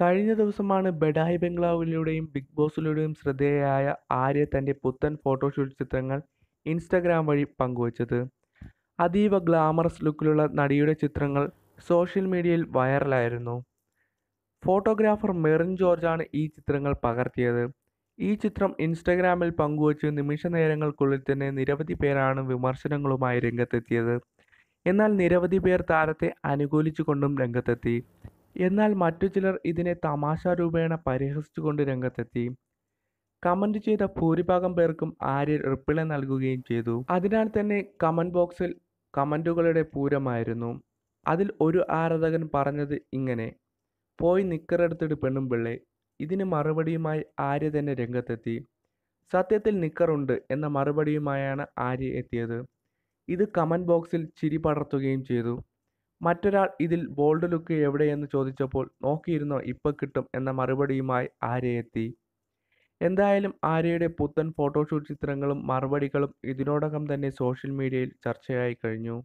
കഴിഞ്ഞ ദിവസമാണ് ബഡായ് ബംഗ്ലാവിലൂടെയും ബിഗ് ബോസിലൂടെയും ശ്രദ്ധേയയായ ആര്യ തൻ്റെ പുത്തൻ ഫോട്ടോഷൂട്ട് ചിത്രങ്ങൾ ഇൻസ്റ്റഗ്രാം വഴി പങ്കുവച്ചത് അതീവ ഗ്ലാമറസ് ലുക്കിലുള്ള നടിയുടെ ചിത്രങ്ങൾ സോഷ്യൽ മീഡിയയിൽ വൈറലായിരുന്നു ഫോട്ടോഗ്രാഫർ മെറിൻ ജോർജാണ് ഈ ചിത്രങ്ങൾ പകർത്തിയത് ഈ ചിത്രം ഇൻസ്റ്റഗ്രാമിൽ പങ്കുവച്ച് നിമിഷ നേരങ്ങൾക്കുള്ളിൽ തന്നെ നിരവധി പേരാണ് വിമർശനങ്ങളുമായി രംഗത്തെത്തിയത് എന്നാൽ നിരവധി പേർ താരത്തെ അനുകൂലിച്ചുകൊണ്ടും രംഗത്തെത്തി എന്നാൽ മറ്റു ചിലർ ഇതിനെ തമാശ രൂപേണ പരിഹസിച്ചുകൊണ്ട് രംഗത്തെത്തി കമൻറ്റ് ചെയ്ത ഭൂരിഭാഗം പേർക്കും ആര്യൻ റിപ്ലൈ നൽകുകയും ചെയ്തു അതിനാൽ തന്നെ കമൻറ്റ് ബോക്സിൽ കമൻറ്റുകളുടെ പൂരമായിരുന്നു അതിൽ ഒരു ആരാധകൻ പറഞ്ഞത് ഇങ്ങനെ പോയി നിക്കറെടുത്തിട്ട് പിള്ളെ ഇതിന് മറുപടിയുമായി ആര്യ തന്നെ രംഗത്തെത്തി സത്യത്തിൽ നിക്കറുണ്ട് എന്ന മറുപടിയുമായാണ് ആര്യ എത്തിയത് ഇത് കമൻറ്റ് ബോക്സിൽ ചിരി പടർത്തുകയും ചെയ്തു മറ്റൊരാൾ ഇതിൽ ബോൾഡ് ലുക്ക് എവിടെയെന്ന് ചോദിച്ചപ്പോൾ നോക്കിയിരുന്നോ ഇപ്പം കിട്ടും എന്ന മറുപടിയുമായി ആര്യ എത്തി എന്തായാലും ആര്യയുടെ പുത്തൻ ഫോട്ടോഷൂട്ട് ചിത്രങ്ങളും മറുപടികളും ഇതിനോടകം തന്നെ സോഷ്യൽ മീഡിയയിൽ ചർച്ചയായി കഴിഞ്ഞു